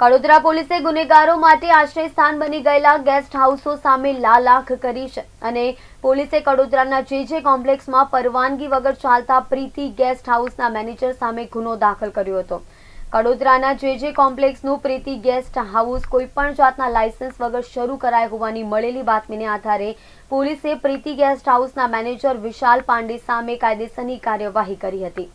કડોદરા પોલીસે ગુનેગારો માટે આશ્રય બની ગયેલા ગેસ્ટ હાઉસો સામે લાલાખ કરી છે અને પોલીસે કડોદરાના જે જે કોમ્પ્લેક્સમાં પરવાનગી વગર ચાલતા પ્રીતિ ગેસ્ટ હાઉસના મેનેજર સામે ગુનો દાખલ કર્યો હતો કડોદરાના જે જે કોમ્પ્લેક્સનું પ્રીતિ ગેસ્ટ હાઉસ કોઈપણ જાતના લાયસન્સ વગર શરૂ કરાય હોવાની મળેલી બાતમીને આધારે પોલીસે પ્રીતિ ગેસ્ટ હાઉસના મેનેજર વિશાલ પાંડે સામે કાયદેસરની કાર્યવાહી કરી હતી